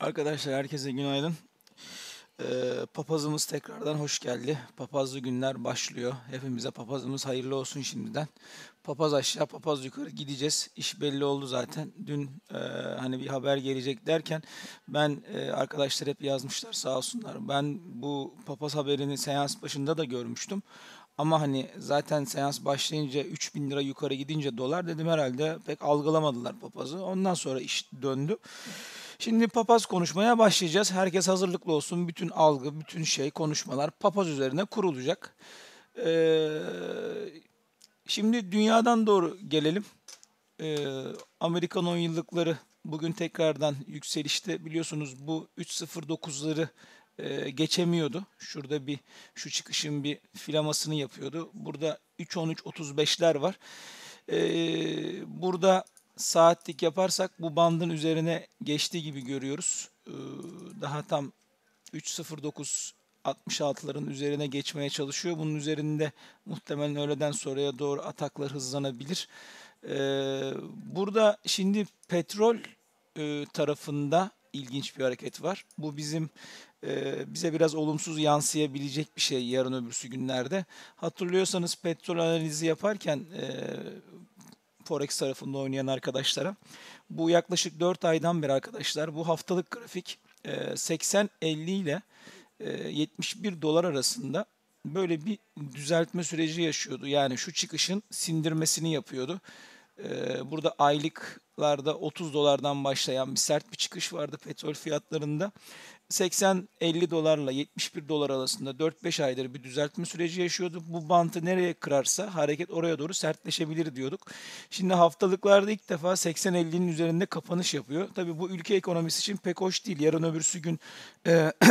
Arkadaşlar herkese günaydın. Ee, papazımız tekrardan hoş geldi. Papazlı günler başlıyor. Hepimize papazımız hayırlı olsun şimdiden. Papaz aşağı, papaz yukarı gideceğiz. İş belli oldu zaten. Dün e, hani bir haber gelecek derken ben e, arkadaşlar hep yazmışlar sağ olsunlar. Ben bu papaz haberini seans başında da görmüştüm. Ama hani zaten seans başlayınca 3000 lira yukarı gidince dolar dedim herhalde pek algılamadılar papazı. Ondan sonra iş döndü. Evet. Şimdi papaz konuşmaya başlayacağız. Herkes hazırlıklı olsun. Bütün algı, bütün şey, konuşmalar papaz üzerine kurulacak. Ee, şimdi dünyadan doğru gelelim. Ee, Amerikan 10 yıllıkları bugün tekrardan yükselişte. Biliyorsunuz bu 3.09'ları e, geçemiyordu. Şurada bir şu çıkışın bir filamasını yapıyordu. Burada 3.13.35'ler var. Ee, burada saatlik yaparsak bu bandın üzerine geçti gibi görüyoruz. Ee, daha tam 3.09 66'ların üzerine geçmeye çalışıyor. Bunun üzerinde muhtemelen öğleden sonraya doğru ataklar hızlanabilir. Ee, burada şimdi petrol e, tarafında ilginç bir hareket var. Bu bizim e, bize biraz olumsuz yansıyabilecek bir şey yarın öbürsü günlerde. Hatırlıyorsanız petrol analizi yaparken e, Forex tarafında oynayan arkadaşlara. Bu yaklaşık 4 aydan beri arkadaşlar bu haftalık grafik 80-50 e, ile 71 e, dolar arasında böyle bir düzeltme süreci yaşıyordu. Yani şu çıkışın sindirmesini yapıyordu. Ee, burada aylıklarda 30 dolardan başlayan bir sert bir çıkış vardı petrol fiyatlarında. 80-50 dolarla 71 dolar arasında 4-5 aydır bir düzeltme süreci yaşıyorduk. Bu bantı nereye kırarsa hareket oraya doğru sertleşebilir diyorduk. Şimdi haftalıklarda ilk defa 80-50'nin üzerinde kapanış yapıyor. Tabii bu ülke ekonomisi için pek hoş değil. Yarın öbürsü gün e,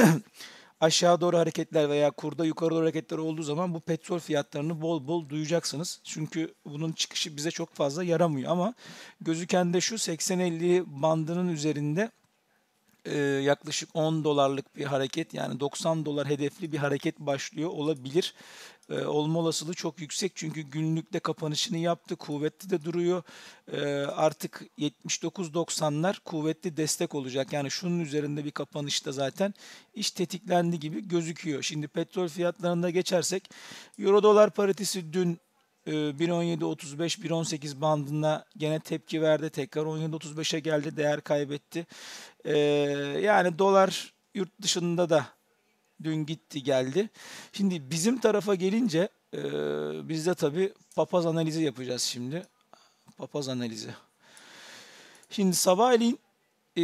aşağı doğru hareketler veya kurda yukarı doğru hareketler olduğu zaman bu petrol fiyatlarını bol bol duyacaksınız. Çünkü bunun çıkışı bize çok fazla yaramıyor ama gözüken de şu 80-50 bandının üzerinde e, yaklaşık 10 dolarlık bir hareket yani 90 dolar hedefli bir hareket başlıyor olabilir. E, olma olasılığı çok yüksek çünkü günlükte kapanışını yaptı, kuvvetli de duruyor. E, artık 79-90'lar kuvvetli destek olacak. Yani şunun üzerinde bir kapanışta zaten iş tetiklendi gibi gözüküyor. Şimdi petrol fiyatlarında geçersek Euro dolar paritesi dün 1.17-35-1.18 ee, bandına gene tepki verdi. Tekrar 17-35'e geldi. Değer kaybetti. Ee, yani dolar yurt dışında da dün gitti geldi. Şimdi bizim tarafa gelince e, biz de tabii papaz analizi yapacağız şimdi. Papaz analizi. Şimdi sabahleyin e,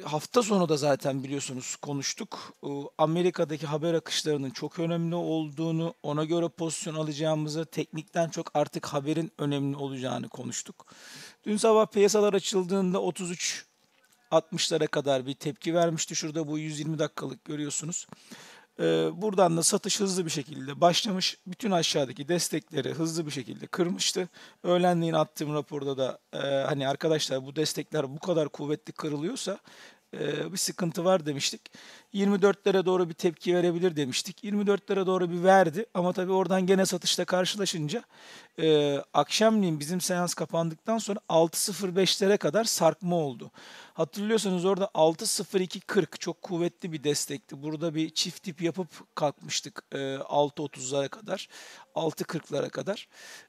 hafta sonu da zaten biliyorsunuz konuştuk. E, Amerika'daki haber akışlarının çok önemli olduğunu, ona göre pozisyon alacağımızı, teknikten çok artık haberin önemli olacağını konuştuk. Dün sabah piyasalar açıldığında 33 60'lara kadar bir tepki vermişti. Şurada bu 120 dakikalık görüyorsunuz. Ee, buradan da satış hızlı bir şekilde başlamış. Bütün aşağıdaki destekleri hızlı bir şekilde kırmıştı. Öğlenleyin attığım raporda da e, hani arkadaşlar bu destekler bu kadar kuvvetli kırılıyorsa e, bir sıkıntı var demiştik. 24'lere doğru bir tepki verebilir demiştik. 24'lere doğru bir verdi ama tabii oradan gene satışla karşılaşınca e, akşamleyin bizim seans kapandıktan sonra 6.05'lere kadar sarkma oldu. Hatırlıyorsanız orada 6.02.40 çok kuvvetli bir destekti. Burada bir çift tip yapıp kalkmıştık e, 6.30'lara kadar, 6.40'lara kadar.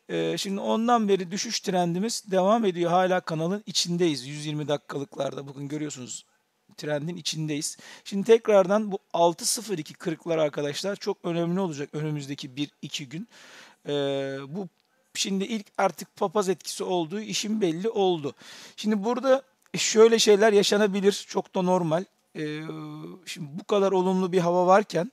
E, şimdi ondan beri düşüş trendimiz devam ediyor. Hala kanalın içindeyiz 120 dakikalıklarda. bugün görüyorsunuz trendin içindeyiz. Şimdi tekrardan bu 6.02 kırıklar arkadaşlar çok önemli olacak önümüzdeki 1-2 gün. Ee, bu şimdi ilk artık papaz etkisi olduğu işin belli oldu. Şimdi burada şöyle şeyler yaşanabilir çok da normal. Ee, şimdi bu kadar olumlu bir hava varken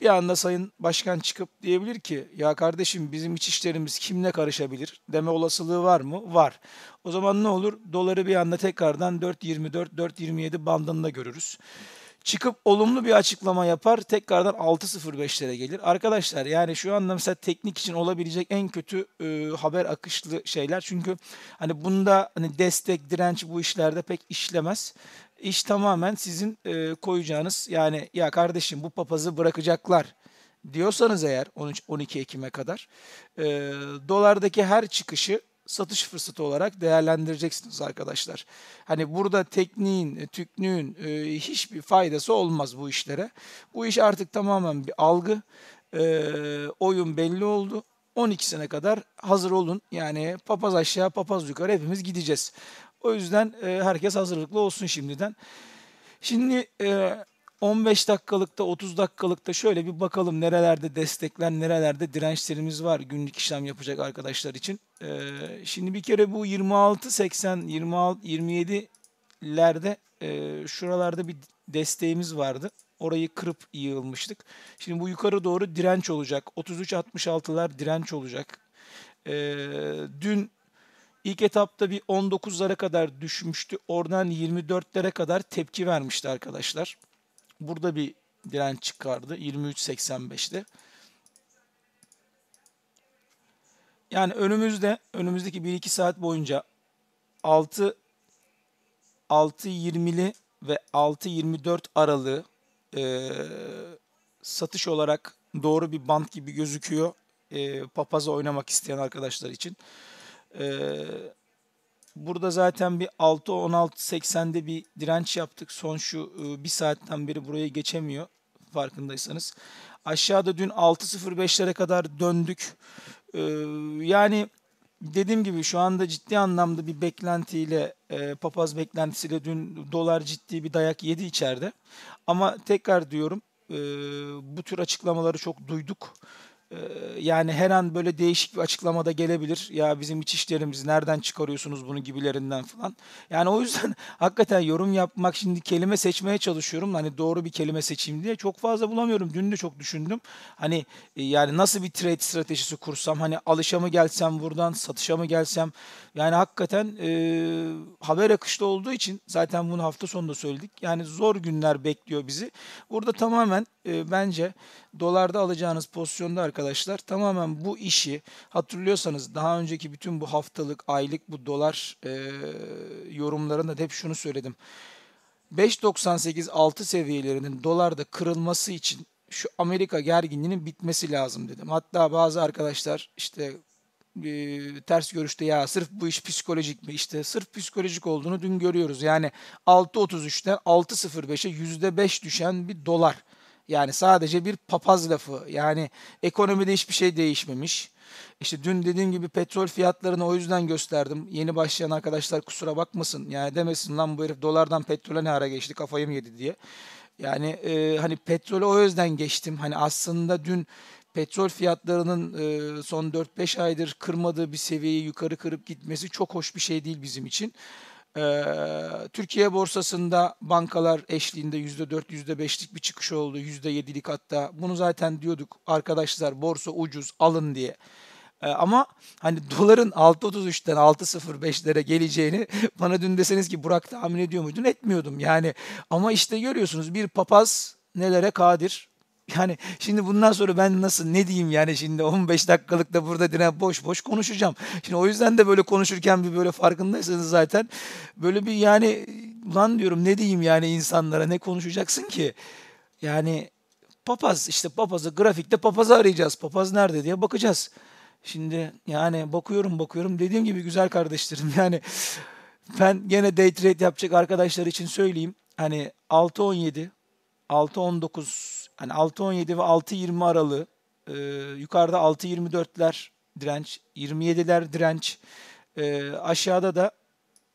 bir anda Sayın Başkan çıkıp diyebilir ki ya kardeşim bizim iç işlerimiz kimle karışabilir deme olasılığı var mı? Var. O zaman ne olur? Doları bir anda tekrardan 4.24, 4.27 bandında görürüz çıkıp olumlu bir açıklama yapar. Tekrardan 6.05'lere gelir. Arkadaşlar yani şu anda mesela teknik için olabilecek en kötü e, haber akışlı şeyler. Çünkü hani bunda hani destek, direnç bu işlerde pek işlemez. İş tamamen sizin e, koyacağınız yani ya kardeşim bu papazı bırakacaklar diyorsanız eğer 13-12 Ekim'e kadar e, dolardaki her çıkışı satış fırsatı olarak değerlendireceksiniz arkadaşlar. Hani burada tekniğin, e, tüklüğün e, hiçbir faydası olmaz bu işlere. Bu iş artık tamamen bir algı. E, oyun belli oldu. 12 sene kadar hazır olun. Yani papaz aşağı, papaz yukarı hepimiz gideceğiz. O yüzden herkes hazırlıklı olsun şimdiden. Şimdi e, 15 dakikalıkta 30 dakikalıkta şöyle bir bakalım nerelerde destekler, nerelerde dirençlerimiz var günlük işlem yapacak arkadaşlar için. Ee, şimdi bir kere bu 26 80, 26, 27'lerde e, şuralarda bir desteğimiz vardı. Orayı kırıp yığılmıştık. Şimdi bu yukarı doğru direnç olacak. 33 33.66'lar direnç olacak. Ee, dün ilk etapta bir 19'lara kadar düşmüştü. Oradan 24'lere kadar tepki vermişti arkadaşlar. Burada bir direnç çıkardı 23.85'te. Yani önümüzde önümüzdeki 1-2 saat boyunca 6 6.20'li ve 6.24 aralığı e, satış olarak doğru bir band gibi gözüküyor. E, papaza oynamak isteyen arkadaşlar için. E, Burada zaten bir 6.16.80'de bir direnç yaptık. Son şu e, bir saatten beri buraya geçemiyor farkındaysanız. Aşağıda dün 6.05'lere kadar döndük. E, yani dediğim gibi şu anda ciddi anlamda bir beklentiyle e, papaz beklentisiyle dün dolar ciddi bir dayak yedi içeride. Ama tekrar diyorum bu tür açıklamaları çok duyduk. Ee, yani her an böyle değişik bir açıklamada gelebilir. Ya bizim iç işlerimiz nereden çıkarıyorsunuz bunu gibilerinden falan. Yani o yüzden hakikaten yorum yapmak şimdi kelime seçmeye çalışıyorum. Hani doğru bir kelime seçeyim diye çok fazla bulamıyorum. Dün de çok düşündüm. Hani e, yani nasıl bir trade stratejisi kursam hani alışa mı gelsem buradan satışa mı gelsem. Yani hakikaten e, haber akışta olduğu için zaten bunu hafta sonunda söyledik. Yani zor günler bekliyor bizi. Burada tamamen e, bence dolarda alacağınız pozisyonda arkadaşlar tamamen bu işi hatırlıyorsanız daha önceki bütün bu haftalık, aylık bu dolar e, yorumlarında hep şunu söyledim. 5.98-6 seviyelerinin dolarda kırılması için şu Amerika gerginliğinin bitmesi lazım dedim. Hatta bazı arkadaşlar işte e, ters görüşte ya sırf bu iş psikolojik mi? İşte sırf psikolojik olduğunu dün görüyoruz. Yani 6.33'ten 6.05'e %5 düşen bir dolar. Yani sadece bir papaz lafı. Yani ekonomide hiçbir şey değişmemiş. İşte dün dediğim gibi petrol fiyatlarını o yüzden gösterdim. Yeni başlayan arkadaşlar kusura bakmasın. Yani demesin lan bu herif dolardan petrole ne ara geçti kafayı mı yedi diye. Yani e, hani petrole o yüzden geçtim. Hani aslında dün petrol fiyatlarının e, son 4-5 aydır kırmadığı bir seviyeyi yukarı kırıp gitmesi çok hoş bir şey değil bizim için. Ee, Türkiye borsasında bankalar eşliğinde %4, %5'lik bir çıkış oldu. %7'lik hatta. Bunu zaten diyorduk arkadaşlar borsa ucuz alın diye. Ee, ama hani doların 6.33'ten 6.05'lere geleceğini bana dün deseniz ki Burak tahmin ediyor muydun? Etmiyordum yani. Ama işte görüyorsunuz bir papaz nelere kadir yani şimdi bundan sonra ben nasıl ne diyeyim yani şimdi 15 dakikalık da burada direkt boş boş konuşacağım. Şimdi o yüzden de böyle konuşurken bir böyle farkındaysanız zaten böyle bir yani lan diyorum ne diyeyim yani insanlara ne konuşacaksın ki? Yani papaz işte papazı grafikte papazı arayacağız. Papaz nerede diye bakacağız. Şimdi yani bakıyorum bakıyorum dediğim gibi güzel kardeşlerim yani ben gene day trade yapacak arkadaşlar için söyleyeyim. Hani 6.17, 6.19 Hani 6.17 ve 6.20 aralığı e, yukarıda 6.24'ler direnç, 27'ler direnç e, aşağıda da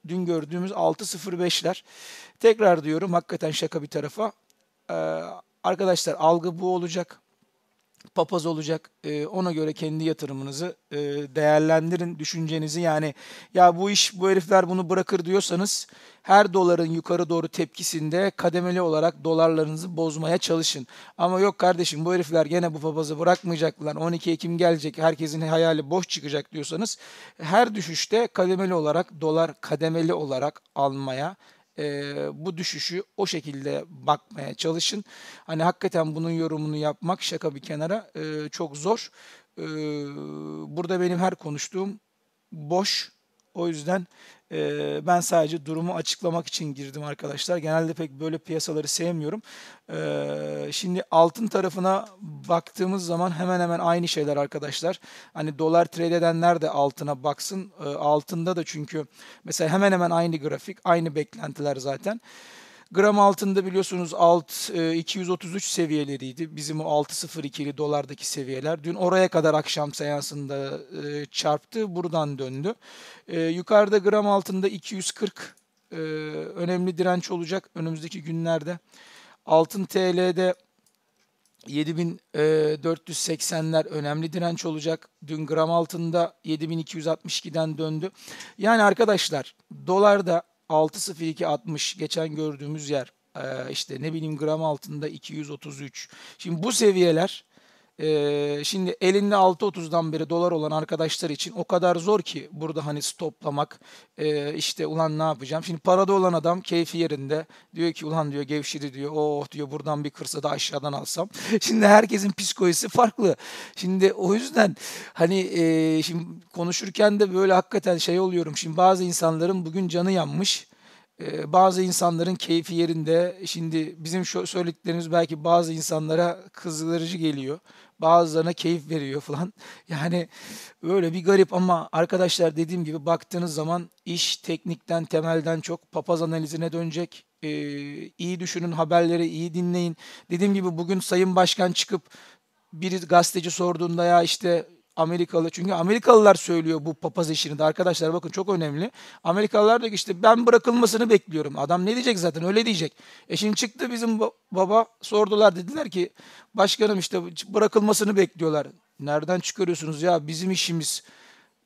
dün gördüğümüz 6.05'ler. Tekrar diyorum hakikaten şaka bir tarafa. E, arkadaşlar algı bu olacak papaz olacak. E, ona göre kendi yatırımınızı e, değerlendirin düşüncenizi. Yani ya bu iş bu herifler bunu bırakır diyorsanız her doların yukarı doğru tepkisinde kademeli olarak dolarlarınızı bozmaya çalışın. Ama yok kardeşim bu herifler gene bu papazı bırakmayacaklar. 12 Ekim gelecek. Herkesin hayali boş çıkacak diyorsanız her düşüşte kademeli olarak dolar kademeli olarak almaya e, bu düşüşü o şekilde bakmaya çalışın. Hani hakikaten bunun yorumunu yapmak şaka bir kenara e, çok zor. E, burada benim her konuştuğum boş o yüzden e, ben sadece durumu açıklamak için girdim arkadaşlar. Genelde pek böyle piyasaları sevmiyorum. E, şimdi altın tarafına baktığımız zaman hemen hemen aynı şeyler arkadaşlar. Hani dolar trade edenler de altına baksın. E, altında da çünkü mesela hemen hemen aynı grafik, aynı beklentiler zaten. E, Gram altında biliyorsunuz alt 233 e, seviyeleriydi. Bizim o 6.02'li dolardaki seviyeler. Dün oraya kadar akşam seansında e, çarptı. Buradan döndü. E, yukarıda gram altında 240 önemli direnç olacak önümüzdeki günlerde. Altın TL'de 7480'ler önemli direnç olacak. Dün gram altında 7262'den döndü. Yani arkadaşlar dolarda 6.02.60 geçen gördüğümüz yer ee, işte ne bileyim gram altında 233. Şimdi bu seviyeler ee, şimdi elinde 6.30'dan beri dolar olan arkadaşlar için o kadar zor ki burada hani stoplamak e, işte ulan ne yapacağım. Şimdi parada olan adam keyfi yerinde diyor ki ulan diyor gevşedi diyor oh diyor buradan bir kırsa da aşağıdan alsam. Şimdi herkesin psikolojisi farklı. Şimdi o yüzden hani e, şimdi konuşurken de böyle hakikaten şey oluyorum. Şimdi bazı insanların bugün canı yanmış ee, bazı insanların keyfi yerinde. Şimdi bizim söylediklerimiz belki bazı insanlara kızdırıcı geliyor. Bazılarına keyif veriyor falan. Yani böyle bir garip ama arkadaşlar dediğim gibi baktığınız zaman iş teknikten, temelden çok papaz analizine dönecek. Ee, iyi düşünün haberleri, iyi dinleyin. Dediğim gibi bugün Sayın Başkan çıkıp bir gazeteci sorduğunda ya işte Amerikalı çünkü Amerikalılar söylüyor bu papaz işini de arkadaşlar bakın çok önemli. Amerikalılar diyor ki işte ben bırakılmasını bekliyorum. Adam ne diyecek zaten öyle diyecek. eşin çıktı bizim baba sordular dediler ki başkanım işte bırakılmasını bekliyorlar. Nereden çıkarıyorsunuz ya bizim işimiz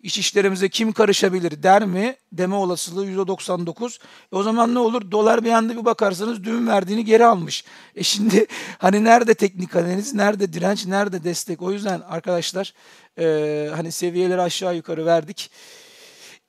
iç işlerimize kim karışabilir der mi deme olasılığı %99. E o zaman ne olur? Dolar bir anda bir bakarsanız düğün verdiğini geri almış. E şimdi hani nerede teknik analiz, nerede direnç, nerede destek? O yüzden arkadaşlar e, hani seviyeleri aşağı yukarı verdik.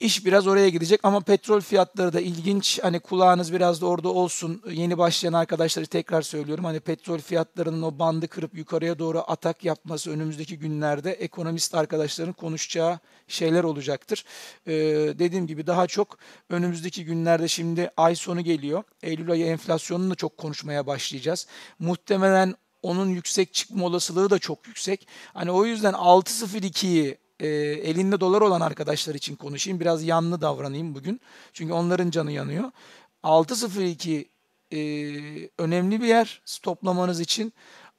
İş biraz oraya gidecek ama petrol fiyatları da ilginç. Hani kulağınız biraz da orada olsun. Yeni başlayan arkadaşları tekrar söylüyorum. Hani petrol fiyatlarının o bandı kırıp yukarıya doğru atak yapması önümüzdeki günlerde ekonomist arkadaşların konuşacağı şeyler olacaktır. Ee, dediğim gibi daha çok önümüzdeki günlerde şimdi ay sonu geliyor. Eylül ayı enflasyonunu da çok konuşmaya başlayacağız. Muhtemelen onun yüksek çıkma olasılığı da çok yüksek. Hani o yüzden 6.02'yi e, elinde dolar olan arkadaşlar için konuşayım. Biraz yanlı davranayım bugün. Çünkü onların canı yanıyor. 6.02 e, önemli bir yer stoplamanız için.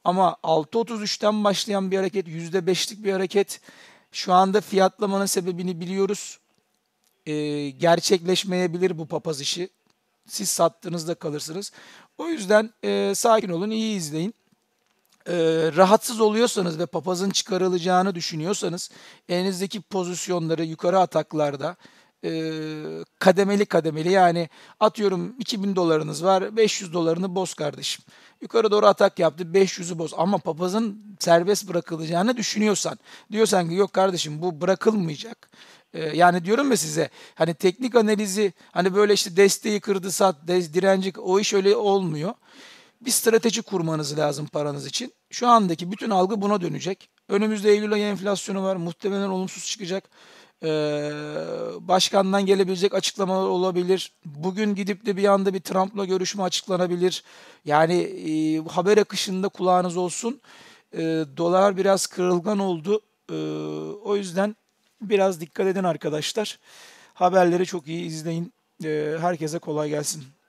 Ama 6.33'ten başlayan bir hareket, %5'lik bir hareket. Şu anda fiyatlamanın sebebini biliyoruz. E, gerçekleşmeyebilir bu papaz işi. Siz sattığınızda kalırsınız. O yüzden e, sakin olun, iyi izleyin e, rahatsız oluyorsanız ve papazın çıkarılacağını düşünüyorsanız elinizdeki pozisyonları yukarı ataklarda e, kademeli kademeli yani atıyorum 2000 dolarınız var 500 dolarını boz kardeşim. Yukarı doğru atak yaptı 500'ü boz ama papazın serbest bırakılacağını düşünüyorsan diyorsan ki yok kardeşim bu bırakılmayacak. E, yani diyorum ya size hani teknik analizi hani böyle işte desteği kırdı sat direncik o iş öyle olmuyor bir strateji kurmanız lazım paranız için. Şu andaki bütün algı buna dönecek. Önümüzde Eylül ayı enflasyonu var. Muhtemelen olumsuz çıkacak. Ee, başkandan gelebilecek açıklamalar olabilir. Bugün gidip de bir anda bir Trump'la görüşme açıklanabilir. Yani e, haber akışında kulağınız olsun. E, dolar biraz kırılgan oldu. E, o yüzden biraz dikkat edin arkadaşlar. Haberleri çok iyi izleyin. E, herkese kolay gelsin.